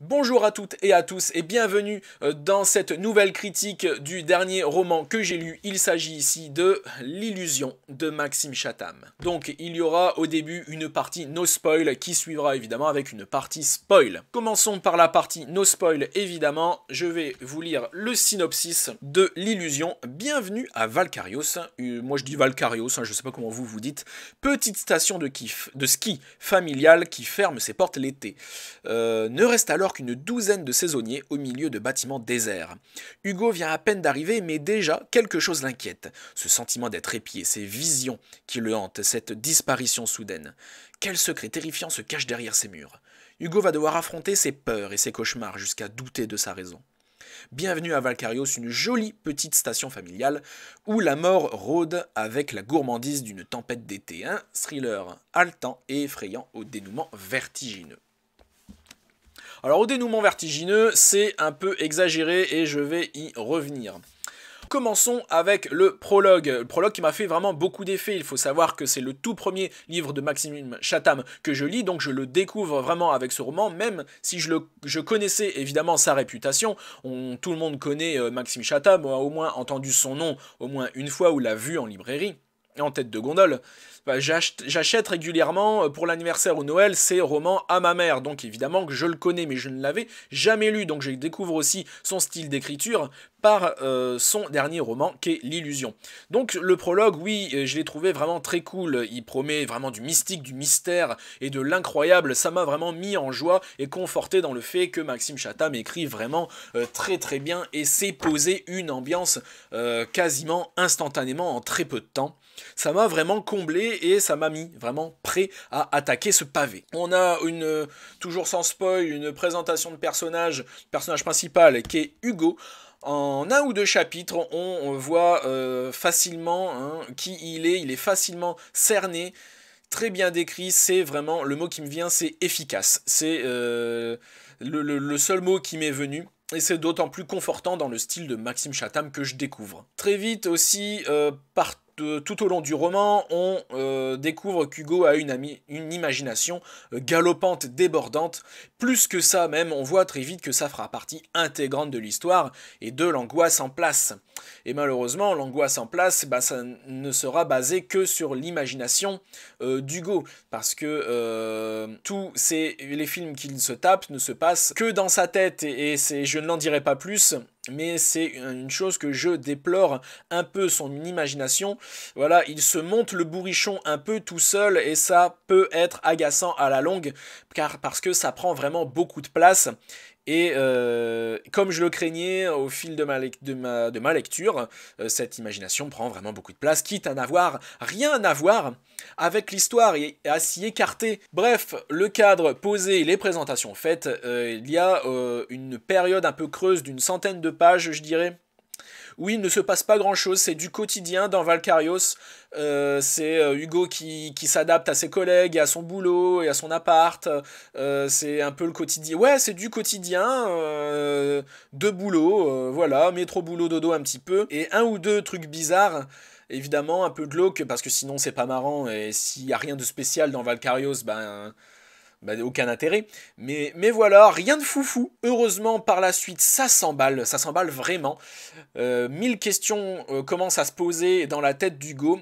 Bonjour à toutes et à tous et bienvenue euh, dans cette nouvelle critique du dernier roman que j'ai lu. Il s'agit ici de L'illusion de Maxime Chatham. Donc il y aura au début une partie no spoil qui suivra évidemment avec une partie spoil. Commençons par la partie no spoil évidemment. Je vais vous lire le synopsis de L'illusion. Bienvenue à Valkarios. Euh, moi je dis Valkarios, hein, je sais pas comment vous vous dites. Petite station de, kiff, de ski familiale qui ferme ses portes l'été. Euh, ne reste alors qu'une douzaine de saisonniers au milieu de bâtiments déserts. Hugo vient à peine d'arriver, mais déjà quelque chose l'inquiète. Ce sentiment d'être épié, ces visions qui le hantent, cette disparition soudaine. Quel secret terrifiant se cache derrière ces murs Hugo va devoir affronter ses peurs et ses cauchemars jusqu'à douter de sa raison. Bienvenue à Valkarios, une jolie petite station familiale où la mort rôde avec la gourmandise d'une tempête d'été. Un thriller haletant et effrayant au dénouement vertigineux. Alors au dénouement vertigineux, c'est un peu exagéré et je vais y revenir. Commençons avec le prologue. Le prologue qui m'a fait vraiment beaucoup d'effet. Il faut savoir que c'est le tout premier livre de Maxime Chatham que je lis, donc je le découvre vraiment avec ce roman, même si je, le, connaissais évidemment sa réputation. tout le monde connaît euh, Maxime Chatham, ou a au moins entendu son nom au moins une fois ou l'a vu en librairie en tête de gondole. Bah, j'achète régulièrement euh, pour l'anniversaire ou Noël ces romans à ma mère, donc évidemment que je le connais, mais je ne l'avais jamais lu, donc je découvre aussi son style d'écriture par euh, son dernier roman qui est L'illusion. Donc le prologue, oui, euh, je l'ai trouvé vraiment très cool, il promet vraiment du mystique, du mystère et de l'incroyable, ça m'a vraiment mis en joie et conforté dans le fait que Maxime Chattam écrit vraiment très très bien et s'est posé une ambiance quasiment instantanément en très peu de temps ça m'a vraiment comblé et ça m'a mis vraiment prêt à attaquer ce pavé. On a une, euh, toujours sans spoil, une présentation de personnage, personnage principal qui est Hugo. En un ou deux chapitres, on voit euh, facilement hein, qui il est, il est facilement cerné, très bien décrit, c'est vraiment, le mot qui me vient, c'est efficace. C'est euh, le, le, seul mot qui m'est venu. Et c'est d'autant plus confortant dans le style de Maxime Chatham que je découvre. Très vite aussi, euh, par euh, tout au long du roman, on euh, découvre qu'Hugo a une, imagination euh, galopante, débordante. Plus que ça même, on voit très vite que ça fera partie intégrante de l'histoire et de l'angoisse en place. Et malheureusement, l'angoisse en place, bah, ça ne sera basé que sur l'imagination d'Hugo. Parce que tous les films qu'il se tape ne se passent que dans sa tête. Et, et je ne l'en dirai pas plus, mais c'est une chose que je déplore un peu son imagination. Voilà, il se monte le bourrichon un peu tout seul et ça peut être agaçant à la longue car parce que ça prend vraiment beaucoup de place et euh, comme je le craignais au fil de ma, de lecture, euh, cette imagination prend vraiment beaucoup de place, quitte à n'avoir rien à voir avec l'histoire et à s'y écarter. Bref, le cadre posé, les présentations faites, euh, il y a une période un peu creuse d'une centaine de pages, je dirais, oui, il ne se passe pas grand-chose, c'est du quotidien dans Valkarios. Euh, c'est euh, Hugo qui, s'adapte à ses collègues et à son boulot et à son appart. Euh, c'est un peu le quotidien. Ouais, c'est du quotidien de boulot, voilà, métro, boulot, dodo un petit peu. Et un ou deux trucs bizarres évidemment un peu glauque parce que sinon c'est pas marrant et s'il n'y a rien de spécial dans Valkarios ben bah, aucun intérêt. Mais, mais voilà, rien de foufou. Heureusement, par la suite, ça s'emballe, ça s'emballe vraiment. Euh, mille questions euh, commencent à se poser dans la tête d'Hugo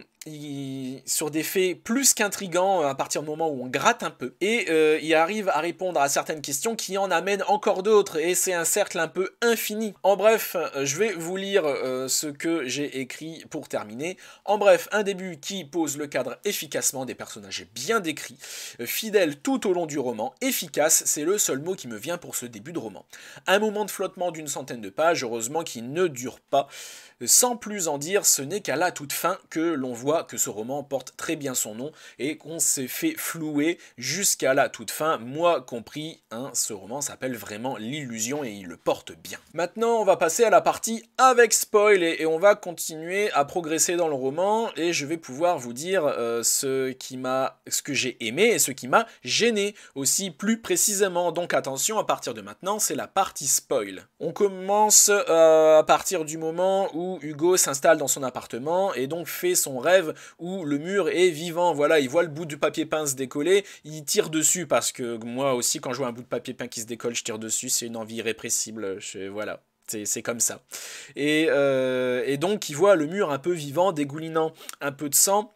sur des faits plus qu'intrigants euh, à partir du moment où on gratte un peu. Et euh, il arrive à répondre à certaines questions qui en amènent encore d'autres. Et c'est un cercle un peu infini. En bref, euh, je vais vous lire ce que j'ai écrit pour terminer. En bref, un début qui pose le cadre efficacement des personnages bien décrits, fidèles tout au long du roman. Efficace, c'est le seul mot qui me vient pour ce début de roman. Un moment de flottement d'une centaine de pages, heureusement qui ne dure pas. Sans plus en dire, ce n'est qu'à la toute fin que l'on voit que ce roman porte très bien son nom et qu'on s'est fait flouer jusqu'à la toute fin, moi compris. Hein, ce roman s'appelle vraiment L'illusion et il le porte bien. Maintenant, on va passer à la partie avec spoil et, on va continuer à progresser dans le roman et je vais pouvoir vous dire euh, ce qui m'a, ce que j'ai aimé et ce qui m'a gêné aussi plus précisément. Donc attention, à partir de maintenant, c'est la partie spoil. On commence euh, à partir du moment où Hugo s'installe dans son appartement et donc fait son rêve où le mur est vivant. Voilà, il voit le bout du papier peint se décoller, il tire dessus parce que moi aussi, quand je vois un bout de papier peint qui se décolle, je tire dessus. C'est une envie irrépressible. voilà. C'est comme ça. Euh, et, donc, il voit le mur un peu vivant, dégoulinant un peu de sang.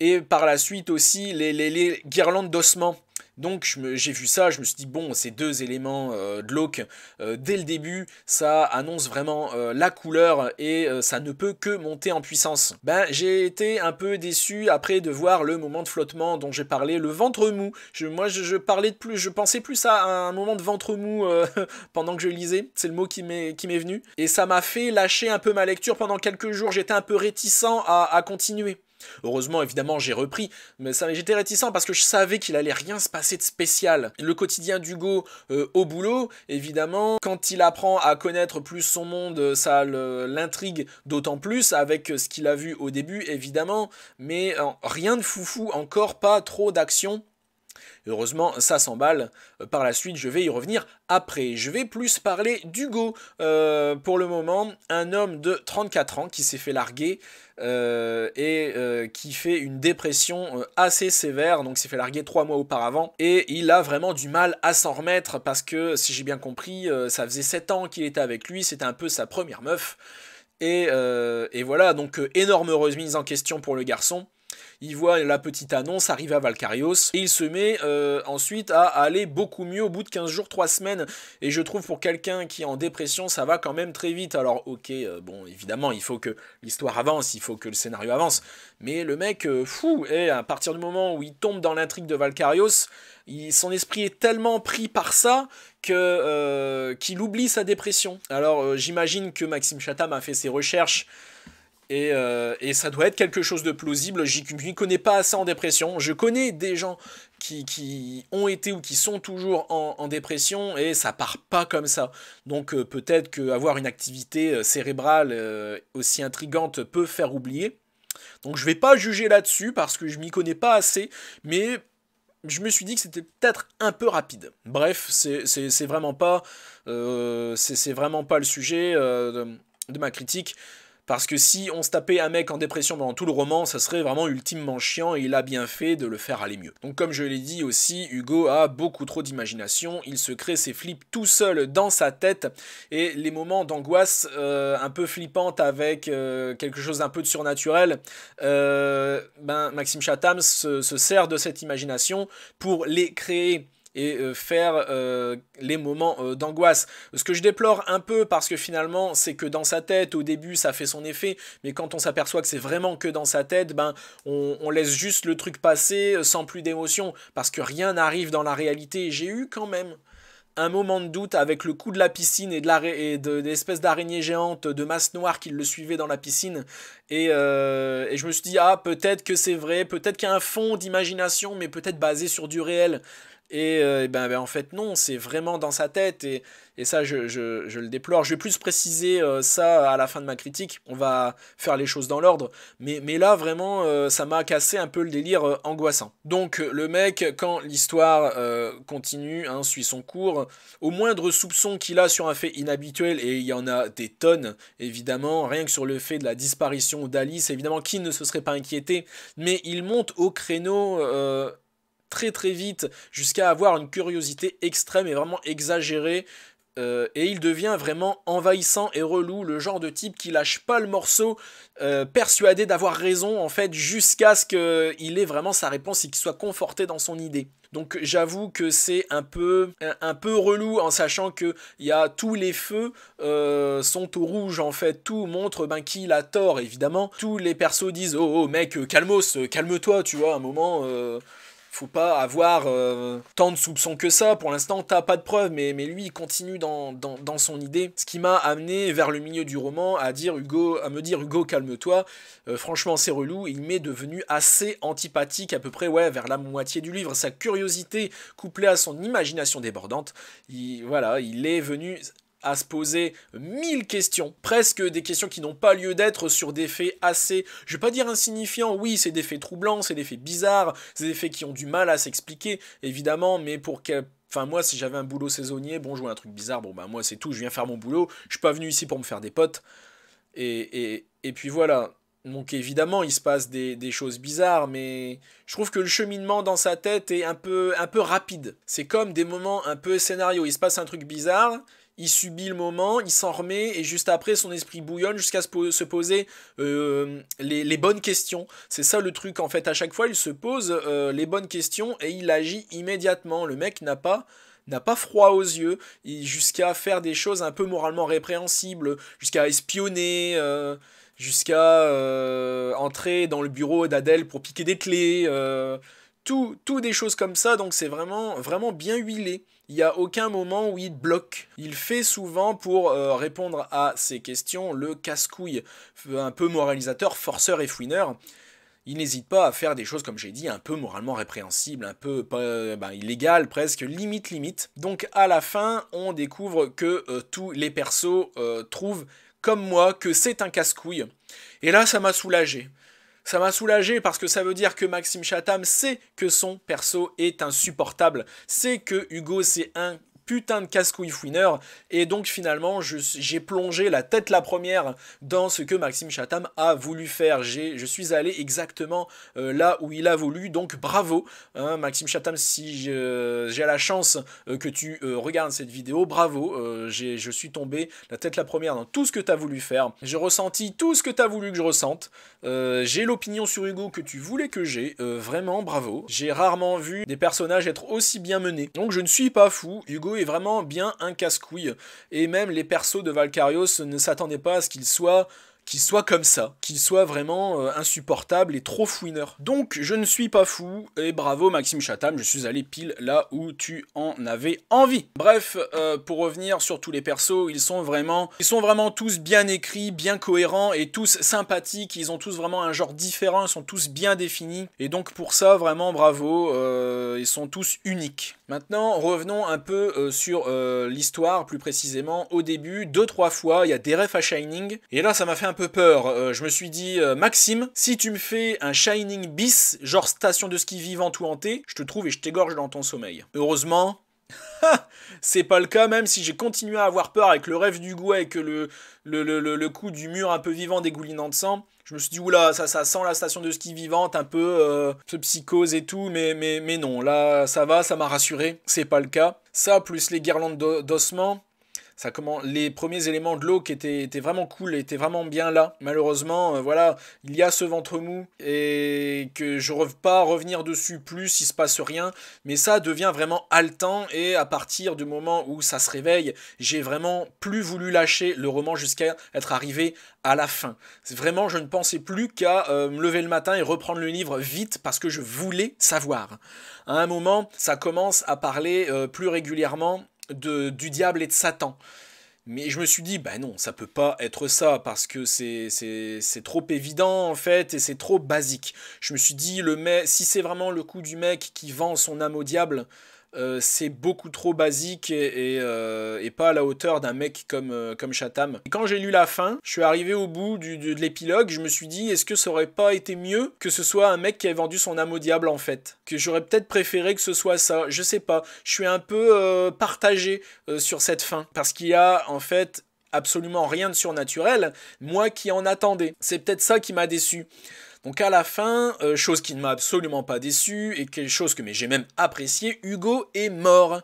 Et par la suite aussi, les, les guirlandes d'ossements donc j'ai vu ça, je me suis dit, bon, ces deux éléments euh, de look euh, dès le début, ça annonce vraiment euh, la couleur et ça ne peut que monter en puissance. Ben, j'ai été un peu déçu après de voir le moment de flottement dont j'ai parlé, le ventre mou. Je, moi, je, parlais de plus, je pensais plus à un moment de ventre mou pendant que je lisais, c'est le mot qui m'est venu. Et ça m'a fait lâcher un peu ma lecture pendant quelques jours, j'étais un peu réticent à continuer. Heureusement, évidemment, j'ai repris, mais ça, j'étais réticent parce que je savais qu'il allait rien se passer de spécial. Le quotidien d'Hugo euh, au boulot, évidemment, quand il apprend à connaître plus son monde, euh, ça l'intrigue d'autant plus avec euh, ce qu'il a vu au début, évidemment, mais rien de foufou, encore pas trop d'action Heureusement, ça s'emballe. Euh, par la suite, je vais y revenir après. Je vais plus parler d'Hugo. Euh, pour le moment, un homme de 34 ans qui s'est fait larguer euh, et qui fait une dépression assez sévère. Donc, s'est fait larguer trois mois auparavant et il a vraiment du mal à s'en remettre parce que, si j'ai bien compris, ça faisait 7 ans qu'il était avec lui. C'était un peu sa première meuf. Et, et voilà, donc énorme mise en question pour le garçon il voit la petite annonce, arriver à Valkarios, et il se met euh, ensuite à aller beaucoup mieux au bout de 15 jours, 3 semaines. Et je trouve pour quelqu'un qui est en dépression, ça va quand même très vite. Alors ok, euh, bon, évidemment, il faut que l'histoire avance, il faut que le scénario avance. Mais le mec, euh, fou, et à partir du moment où il tombe dans l'intrigue de Valkarios, son esprit est tellement pris par ça que qu'il oublie sa dépression. Alors j'imagine que Maxime Chatham a fait ses recherches euh, et, ça doit être quelque chose de plausible. Je n'y connais pas assez en dépression. Je connais des gens qui, ont été ou qui sont toujours en, dépression et ça part pas comme ça. Donc euh, peut-être qu'avoir une activité euh, cérébrale aussi intrigante peut faire oublier. Donc je vais pas juger là-dessus parce que je m'y connais pas assez, mais je me suis dit que c'était peut-être un peu rapide. Bref, c'est vraiment pas, vraiment pas le sujet de ma critique. Parce que si on se tapait un mec en dépression pendant tout le roman, ça serait vraiment ultimement chiant et il a bien fait de le faire aller mieux. Donc comme je l'ai dit aussi, Hugo a beaucoup trop d'imagination, il se crée ses flips tout seul dans sa tête et les moments d'angoisse euh, un peu flippante avec euh, quelque chose d'un peu de surnaturel, euh, ben, Maxime Chatham se sert de cette imagination pour les créer et euh, faire euh, les moments euh, d'angoisse. Ce que je déplore un peu parce que finalement c'est que dans sa tête, au début ça fait son effet, mais quand on s'aperçoit que c'est vraiment que dans sa tête, ben on, laisse juste le truc passer sans plus d'émotion parce que rien n'arrive dans la réalité. J'ai eu quand même un moment de doute avec le coup de la piscine et de l'espèce d'araignée géante de masse noire qui le suivait dans la piscine. Et, et je me suis dit, ah, peut-être que c'est vrai, peut-être qu'il y a un fond d'imagination, mais peut-être basé sur du réel. Et, euh, ben, ben, en fait non, c'est vraiment dans sa tête et, et ça je, je, le déplore. Je vais plus préciser euh, ça à la fin de ma critique, on va faire les choses dans l'ordre. Mais, mais là vraiment euh, ça m'a cassé un peu le délire angoissant. Donc le mec quand l'histoire continue, hein, suit son cours, au moindre soupçon qu'il a sur un fait inhabituel, et il y en a des tonnes évidemment, rien que sur le fait de la disparition d'Alice, évidemment qui ne se serait pas inquiété, mais il monte au créneau très très vite jusqu'à avoir une curiosité extrême et vraiment exagérée. Euh, et il devient vraiment envahissant et relou, le genre de type qui lâche pas le morceau, euh, persuadé d'avoir raison en fait, jusqu'à ce qu'il ait vraiment sa réponse et qu'il soit conforté dans son idée. Donc j'avoue que c'est un peu, un, peu relou en sachant que y a tous les feux euh, sont au rouge en fait, tout montre ben, qu'il a tort évidemment. Tous les persos disent oh, oh, mec calmos, calme-toi tu vois un moment faut pas avoir euh, tant de soupçons que ça. Pour l'instant, t'as pas de preuves, mais, lui, il continue dans, son idée. Ce qui m'a amené vers le milieu du roman à dire Hugo, à me dire Hugo, calme-toi. Euh, franchement, c'est relou. Il m'est devenu assez antipathique, à peu près, ouais, vers la moitié du livre. Sa curiosité couplée à son imagination débordante, il, voilà, il est venu à se poser mille questions, presque des questions qui n'ont pas lieu d'être sur des faits assez, je vais pas dire insignifiants, oui, c'est des faits troublants, c'est des faits bizarres, c'est des faits qui ont du mal à s'expliquer, évidemment, mais pour que Enfin, moi, si j'avais un boulot saisonnier, bon, je vois un truc bizarre, bon, bah, moi, c'est tout, je viens faire mon boulot, je suis pas venu ici pour me faire des potes. Et, et, puis voilà. Donc, évidemment, il se passe des, choses bizarres, mais je trouve que le cheminement dans sa tête est un peu, un peu rapide. C'est comme des moments un peu scénario. Il se passe un truc bizarre, il subit le moment, il s'en remet, et juste après, son esprit bouillonne jusqu'à se, poser euh, les, bonnes questions. C'est ça le truc, en fait, à chaque fois, il se pose euh, les bonnes questions et il agit immédiatement. Le mec n'a pas n'a pas froid aux yeux, jusqu'à faire des choses un peu moralement répréhensibles, jusqu'à espionner, euh, jusqu'à entrer dans le bureau d'Adèle pour piquer des clés, tout, tout, des choses comme ça, donc c'est vraiment, vraiment bien huilé. Il n'y a aucun moment où il bloque. Il fait souvent pour euh, répondre à ces questions le casse-couille, un peu moralisateur, forceur et fouineur. Il n'hésite pas à faire des choses, comme j'ai dit, un peu moralement répréhensible, un peu euh, ben, illégales, presque limite limite. Donc à la fin, on découvre que euh, tous les persos euh, trouvent, comme moi, que c'est un casse-couille. Et là, ça m'a soulagé. Ça m'a soulagé parce que ça veut dire que Maxime Chatham sait que son perso est insupportable, sait que Hugo c'est un putain de casse-couille Et donc finalement, j'ai plongé la tête la première dans ce que Maxime Chatham a voulu faire. Je suis allé exactement euh, là où il a voulu, donc bravo. Hein, Maxime Chatham, si j'ai la chance euh, que tu euh, regardes cette vidéo, bravo. je suis tombé la tête la première dans tout ce que tu as voulu faire. J'ai ressenti tout ce que tu as voulu que je ressente. j'ai l'opinion sur Hugo que tu voulais que j'ai. vraiment, bravo. J'ai rarement vu des personnages être aussi bien menés. Donc je ne suis pas fou. Hugo est vraiment bien un casse-couille. Et même les persos de Valkyrios ne s'attendaient pas à ce qu'ils soient qu'il soit comme ça, qu'il soit vraiment euh, insupportable et trop fouineur. Donc je ne suis pas fou, et bravo Maxime Chatham, je suis allé pile là où tu en avais envie. Bref, euh, pour revenir sur tous les persos, ils sont vraiment ils sont vraiment tous bien écrits, bien cohérents et tous sympathiques, ils ont tous vraiment un genre différent, ils sont tous bien définis, et donc pour ça, vraiment bravo, euh, ils sont tous uniques. Maintenant, revenons un peu sur l'histoire, plus précisément, au début, deux trois fois, il y a des refs à Shining, et là ça m'a fait un peur. Euh, je me suis dit, euh, Maxime, si tu me fais un Shining bis, genre station de ski vivante ou hantée, je te trouve et je t'égorge dans ton sommeil. Heureusement, c'est pas le cas, même si j'ai continué à avoir peur avec le rêve du gouet et que le, le, coup du mur un peu vivant dégoulinant de sang. Je me suis dit, oula, ça, ça sent la station de ski vivante, un peu, euh, psychose et tout, mais, mais, mais non, là, ça va, ça m'a rassuré, c'est pas le cas. Ça, plus les guirlandes d'ossements, ça comment les premiers éléments de l'eau qui étaient, vraiment cool, étaient vraiment bien là. Malheureusement, euh, voilà, il y a ce ventre mou et que je ne veux pas revenir dessus plus s'il se passe rien, mais ça devient vraiment haletant et à partir du moment où ça se réveille, j'ai vraiment plus voulu lâcher le roman jusqu'à être arrivé à la fin. Vraiment, je ne pensais plus qu'à euh, me lever le matin et reprendre le livre vite parce que je voulais savoir. À un moment, ça commence à parler euh, plus régulièrement du diable et de Satan. Mais je me suis dit, ben non, ça peut pas être ça, parce que c'est trop évident, en fait, et c'est trop basique. Je me suis dit, le mec, si c'est vraiment le coup du mec qui vend son âme au diable, euh, c'est beaucoup trop basique euh, et, pas à la hauteur d'un mec comme, euh, Chatham. quand j'ai lu la fin, je suis arrivé au bout de, l'épilogue, je me suis dit, est-ce que ça aurait pas été mieux que ce soit un mec qui ait vendu son âme au diable en fait Que j'aurais peut-être préféré que ce soit ça, je sais pas. Je suis un peu partagé sur cette fin, parce qu'il y a en fait absolument rien de surnaturel, moi qui en attendais. C'est peut-être ça qui m'a déçu. Donc à la fin, euh, chose qui ne m'a absolument pas déçu et quelque chose que j'ai même apprécié, Hugo est mort.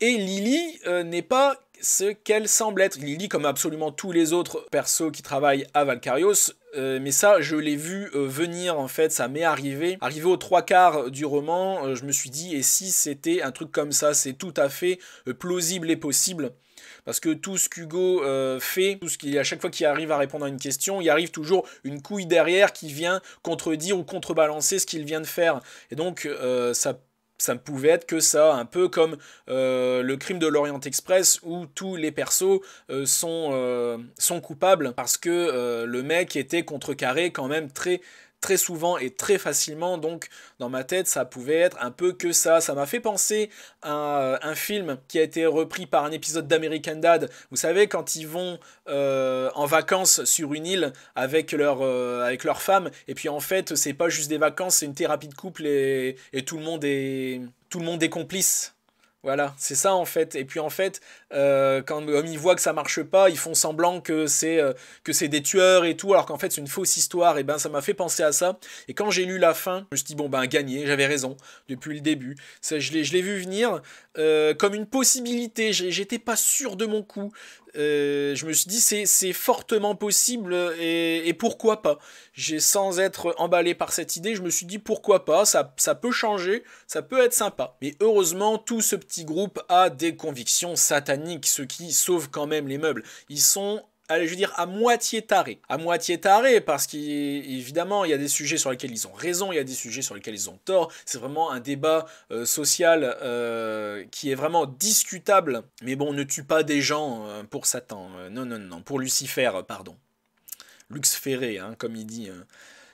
Et Lily euh, n'est pas ce qu'elle semble être, il lit comme absolument tous les autres persos qui travaillent à Valkyrios, euh, mais ça, je l'ai vu euh, venir en fait, ça m'est arrivé. Arrivé aux trois quarts du roman, euh, je me suis dit, et si c'était un truc comme ça, c'est tout à fait plausible et possible. Parce que tout ce qu'Hugo fait, tout ce qu'il à chaque fois qu'il arrive à répondre à une question, il arrive toujours une couille derrière qui vient contredire ou contrebalancer ce qu'il vient de faire. Et donc ça ça ne pouvait être que ça, un peu comme euh, le crime de l'Orient Express où tous les persos euh, sont, euh, sont coupables parce que le mec était contrecarré quand même très très souvent et très facilement. Donc dans ma tête, ça pouvait être un peu que ça. Ça m'a fait penser à euh, un film qui a été repris par un épisode d'American Dad. Vous savez, quand ils vont euh, en vacances sur une île avec leur, euh, avec leur femme, et puis en fait, c'est pas juste des vacances, c'est une thérapie de couple et, et tout le monde est tout le monde est complice voilà, c'est ça en fait. Et puis en fait, euh, quand comme ils voient que ça marche pas, ils font semblant que c'est euh, que c'est des tueurs et tout, alors qu'en fait c'est une fausse histoire. Et ben ça m'a fait penser à ça. Et quand j'ai lu la fin, je me suis dit bon ben gagné, j'avais raison depuis le début. Ça, je l'ai vu venir euh, comme une possibilité. J'étais pas sûr de mon coup. Euh, je me suis dit c'est fortement possible et, pourquoi pas. J'ai sans être emballé par cette idée, je me suis dit pourquoi pas, ça peut changer, ça peut être sympa. Mais heureusement, tout ce petit groupe a des convictions sataniques, ce qui sauve quand même les meubles. Ils sont allez, je veux dire, à moitié taré. À moitié taré, parce qu'évidemment, il, y a des sujets sur lesquels ils ont raison, il y a des sujets sur lesquels ils ont tort. C'est vraiment un débat euh, social euh, qui est vraiment discutable. Mais bon, ne tue pas des gens euh, pour Satan. non, non, non, pour Lucifer, pardon. Lux Ferré, hein, comme il dit. Hein.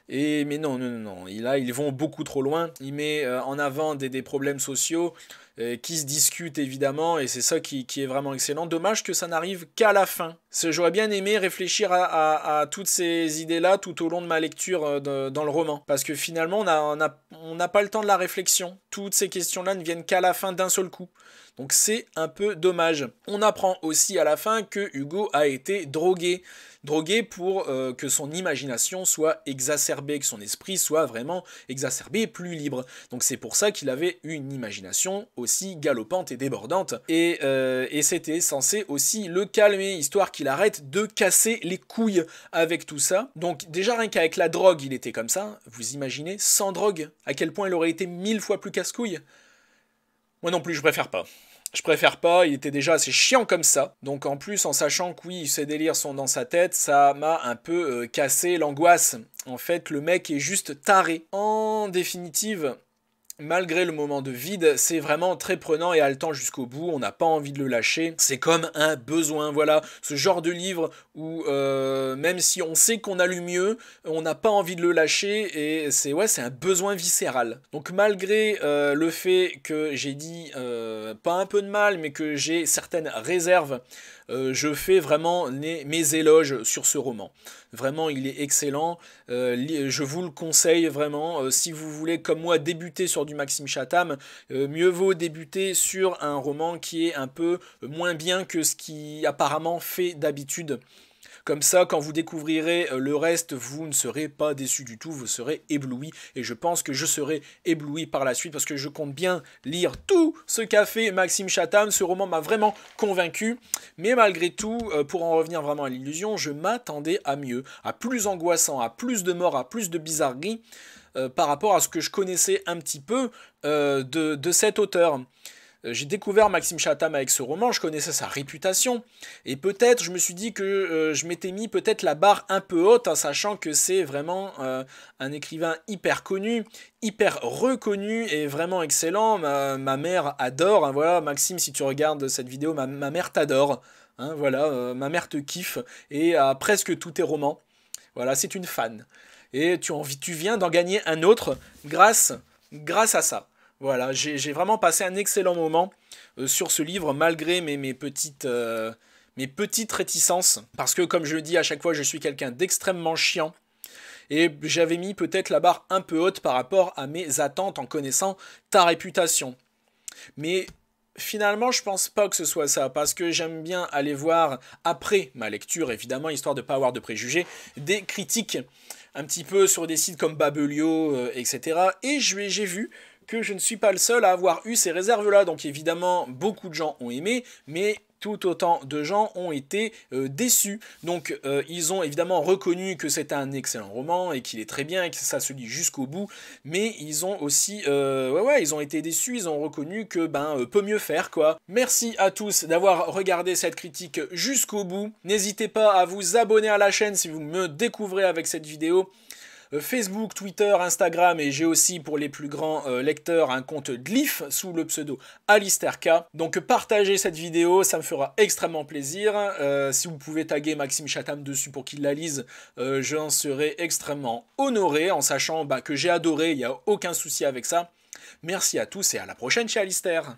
Et, mais non, non, non, non. ils vont beaucoup trop loin. Il met en avant des problèmes sociaux euh, qui se discutent évidemment, et c'est ça qui, qui, est vraiment excellent. Dommage que ça n'arrive qu'à la fin. J'aurais bien aimé réfléchir à, à, toutes ces idées-là tout au long de ma lecture euh, dans le roman, parce que finalement, on n'a on a, on a pas le temps de la réflexion. Toutes ces questions-là ne viennent qu'à la fin d'un seul coup. Donc c'est un peu dommage. On apprend aussi à la fin que Hugo a été drogué. Drogué pour euh, que son imagination soit exacerbée, que son esprit soit vraiment exacerbé, plus libre. Donc c'est pour ça qu'il avait une imagination aussi galopante et débordante. Euh, et, c'était censé aussi le calmer, histoire qu'il arrête de casser les couilles avec tout ça. Donc déjà rien qu'avec la drogue, il était comme ça. Vous imaginez, sans drogue, à quel point il aurait été mille fois plus casse-couille Moi non plus, je préfère pas. Je préfère pas, il était déjà assez chiant comme ça. Donc en plus, en sachant que oui, ses délires sont dans sa tête, ça m'a un peu euh, cassé l'angoisse. En fait, le mec est juste taré. En définitive, malgré le moment de vide, c'est vraiment très prenant et haletant jusqu'au bout, on n'a pas envie de le lâcher, c'est comme un besoin, voilà, ce genre de livre où euh, même si on sait qu'on a lu mieux, on n'a pas envie de le lâcher et c'est ouais, c'est un besoin viscéral. Donc malgré euh, le fait que j'ai dit euh, pas un peu de mal, mais que j'ai certaines réserves euh, je fais vraiment mes éloges sur ce roman. Vraiment, il est excellent. Euh, je vous le conseille vraiment. Euh, si vous voulez, comme moi, débuter sur du Maxime Chatham, mieux vaut débuter sur un roman qui est un peu moins bien que ce qui apparemment fait d'habitude. Comme ça, quand vous découvrirez euh, le reste, vous ne serez pas déçu du tout, vous serez ébloui. Et je pense que je serai ébloui par la suite parce que je compte bien lire tout ce qu'a fait Maxime Chatham. Ce roman m'a vraiment convaincu. Mais malgré tout, euh, pour en revenir vraiment à l'illusion, je m'attendais à mieux, à plus angoissant, à plus de morts, à plus de bizarreries euh, par rapport à ce que je connaissais un petit peu de, de cet auteur. Euh, j'ai découvert Maxime Chatham avec ce roman, je connaissais sa réputation, et peut-être je me suis dit que euh, je m'étais mis peut-être la barre un peu haute, en hein, sachant que c'est vraiment euh, un écrivain hyper connu, hyper reconnu et vraiment excellent. Ma, mère adore, hein, voilà, Maxime, si tu regardes cette vidéo, ma, mère t'adore, hein, voilà, ma mère te kiffe et a presque tous tes romans. Voilà, c'est une fan. Et tu, en, tu viens d'en gagner un autre grâce, grâce à ça. Voilà, j'ai vraiment passé un excellent moment euh, sur ce livre, malgré mes, petites... Euh, mes petites réticences, parce que comme je le dis à chaque fois, je suis quelqu'un d'extrêmement chiant, et j'avais mis peut-être la barre un peu haute par rapport à mes attentes en connaissant ta réputation. Mais finalement, je pense pas que ce soit ça, parce que j'aime bien aller voir, après ma lecture, évidemment, histoire de ne pas avoir de préjugés, des critiques un petit peu sur des sites comme Babelio, etc. Euh, et j'ai vu que je ne suis pas le seul à avoir eu ces réserves-là. Donc évidemment, beaucoup de gens ont aimé, mais tout autant de gens ont été euh, déçus. Donc euh, ils ont évidemment reconnu que c'est un excellent roman et qu'il est très bien et que ça se lit jusqu'au bout, mais ils ont aussi euh, ouais ouais, ils ont été déçus, ils ont reconnu que ben peut mieux faire quoi. Merci à tous d'avoir regardé cette critique jusqu'au bout. N'hésitez pas à vous abonner à la chaîne si vous me découvrez avec cette vidéo. Euh, Facebook, Twitter, Instagram et j'ai aussi pour les plus grands euh, lecteurs un compte Glyph sous le pseudo AlisterK. Donc euh, partagez cette vidéo, ça me fera extrêmement plaisir. si vous pouvez taguer Maxime Chatham dessus pour qu'il la lise, j'en serai extrêmement honoré en sachant bah, que j'ai adoré, il n'y a aucun souci avec ça. Merci à tous et à la prochaine chez Alistair.